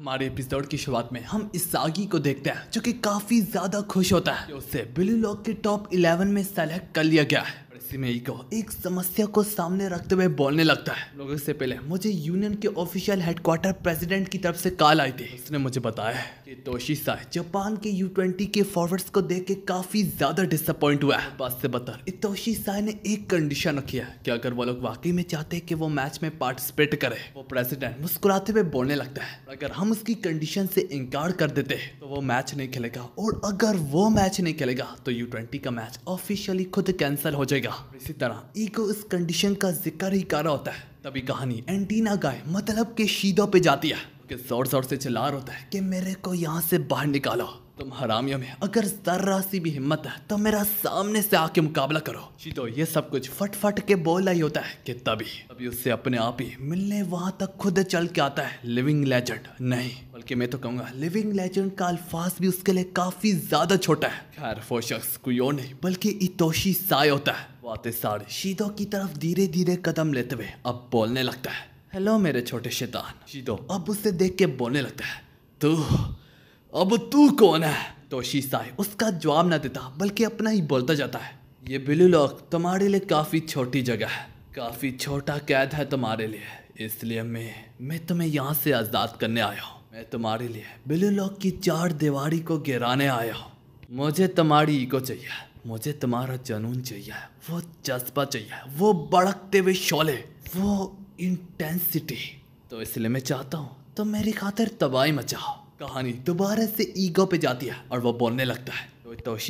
हमारे एपिसोड की शुरुआत में हम इस सागी को देखते हैं जो कि काफ़ी ज़्यादा खुश होता है उसे बिलू लॉक के टॉप 11 में सेलेक्ट कर लिया गया है इसी में ईगो एक समस्या को सामने रखते हुए बोलने लगता है लोगों से पहले मुझे यूनियन के ऑफिशियल हेडक्वार्टर प्रेसिडेंट की तरफ से कॉल आई थी उसने मुझे बताया कि तोशी साह जापान के यू ट्वेंटी के फॉरवर्ड्स को देख के काफी ज्यादा डिसअपॉइंट हुआ है बात से बता तोशी साह ने एक कंडीशन रखी है की अगर वो लोग वाकई में चाहते है की वो मैच में पार्टिसिपेट करे वो प्रेसिडेंट मुस्कुराते हुए बोलने लगता है अगर हम उसकी कंडीशन से इंकार कर देते है तो वो मैच नहीं खेलेगा और अगर वो मैच नहीं खेलेगा तो यू ट्वेंटी का मैच ऑफिशियली खुद कैंसिल हो जाएगा किया इसी तरह ईको इस कंडीशन का जिक्र ही कर रहा होता है तभी कहानी एंटीना गाय मतलब के शीदों पे जाती है कि जोर जोर से चिल्ला होता है कि मेरे को यहाँ से बाहर निकालो तुम हरामियों में अगर जरा सी भी हिम्मत है तो मेरा सामने से आके मुकाबला करो शीतो ये सब कुछ फट फट के बोल रही होता है कि तभी तभी उससे अपने आप ही मिलने वहां तक खुद चल के आता है लिविंग लेजेंड नहीं बल्कि मैं तो कहूँगा लिविंग लेजेंड का अल्फाज भी उसके लिए काफी ज्यादा छोटा है खैर वो शख्स कोई और नहीं बल्कि इतोशी साय होता है वापस शीदो की तरफ धीरे धीरे कदम लेते हुए अब बोलने लगता है हेलो मेरे छोटे शैतान शीदो अब उसे देख के बोलने लगता है तू अब तू कौन है तो शीसाई उसका जवाब ना देता बल्कि अपना ही बोलता जाता है ये बिलू लोग तुम्हारे लिए काफ़ी छोटी जगह है काफ़ी छोटा कैद है तुम्हारे लिए इसलिए मैं मैं तुम्हें यहाँ से आज़ाद करने आया हूँ मैं तुम्हारे लिए बिलू लोग की चार दीवारी को गिराने आया हूँ मुझे तुम्हारी ईगो चाहिए मुझे तुम्हारा जुनून चाहिए वो जज्बा चाहिए वो भड़कते हुए शोले वो इंटेंसिटी तो इसलिए मैं चाहता हूँ तो मेरी खातिर तबाही मचाओ कहानी दोबारा से ईगो पे जाती है और वो बोलने लगता है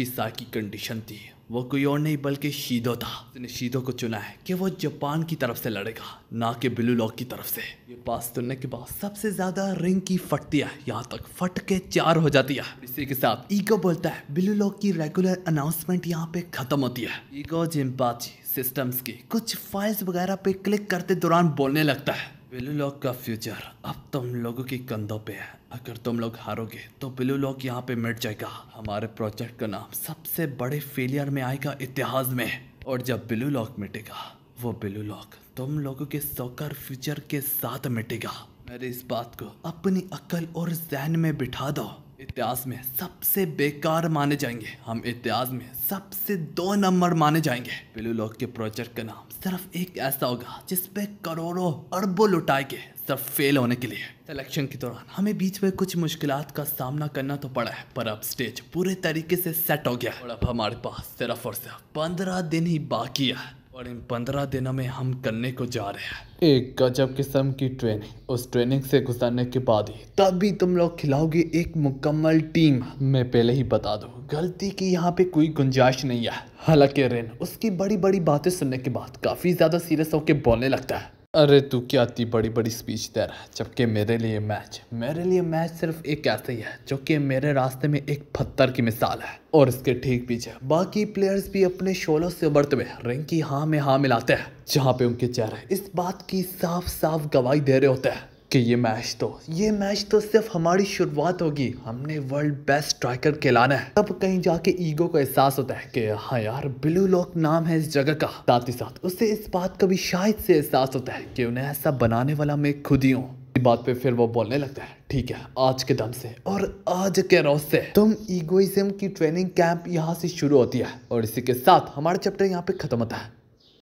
सा की कंडीशन थी वो कोई और नहीं बल्कि शीदो था उसने शीदो को चुना है कि वो जापान की तरफ से लड़ेगा ना कि बिलू लॉक की तरफ से ये पास सुनने के बाद सबसे ज़्यादा रिंग की फटती है यहाँ तक फट के चार हो जाती है इसी के साथ ईगो बोलता है ब्लू लॉक की रेगुलर अनाउंसमेंट यहाँ पे ख़त्म होती है ईगो जिम्पाची सिस्टम्स की कुछ फाइल्स वगैरह पे क्लिक करते दौरान बोलने लगता है बिलू लॉक का फ्यूचर अब तुम लोगों के कंधों पे है अगर तुम लोग हारोगे तो बिलू लॉक यहाँ पे मिट जाएगा हमारे प्रोजेक्ट का नाम सबसे बड़े फेलियर में आएगा इतिहास में और जब बिलू लॉक मिटेगा वो बिलू लॉक तुम लोगों के सौकर फ्यूचर के साथ मिटेगा मेरे इस बात को अपनी अकल और जहन में बिठा दो इतिहास में सबसे बेकार माने जाएंगे हम इतिहास में सबसे दो नंबर माने जाएंगे पिलू लॉक के प्रोजेक्ट का नाम सिर्फ एक ऐसा होगा जिसपे करोड़ों अरबों गए सिर्फ फेल होने के लिए सिलेक्शन के दौरान हमें बीच में कुछ मुश्किल का सामना करना तो पड़ा है पर अब स्टेज पूरे तरीके से सेट हो गया और अब हमारे पास सिर्फ और सिर्फ पंद्रह दिन ही बाकी है और इन पंद्रह दिनों में हम करने को जा रहे हैं एक गजब किस्म की ट्रेनिंग उस ट्रेनिंग से गुजरने के बाद ही तभी तुम लोग खिलाओगे एक मुकम्मल टीम मैं पहले ही बता दूँ गलती की यहाँ पे कोई गुंजाइश नहीं है हालांकि रेन उसकी बड़ी बड़ी बातें सुनने के बाद काफ़ी ज़्यादा सीरियस होकर बोलने लगता है अरे तू क्या आती बड़ी बड़ी स्पीच दे रहा है जबकि मेरे लिए मैच मेरे लिए मैच सिर्फ एक ऐसे ही है जो कि मेरे रास्ते में एक पत्थर की मिसाल है और इसके ठीक पीछे बाकी प्लेयर्स भी अपने शोलों से उबरते हुए रिंग की हाँ में हाँ मिलाते हैं जहाँ पे उनके चेहरे इस बात की साफ साफ गवाही दे रहे होते हैं कि ये मैच तो ये मैच तो सिर्फ हमारी शुरुआत होगी हमने वर्ल्ड बेस्ट स्ट्राइकर कहलाना है तब कहीं जाके ईगो को एहसास होता है कि हाँ यार ब्लू लॉक नाम है इस जगह का साथ ही साथ उसे इस बात का भी शायद से एहसास होता है कि उन्हें ऐसा बनाने वाला मैं खुद ही हूँ बात पे फिर वो बोलने लगता है ठीक है आज के दम से और आज के रोज से तुम ईगोइज्म की ट्रेनिंग कैंप यहाँ से शुरू होती है और इसी के साथ हमारा चैप्टर यहाँ पे खत्म होता है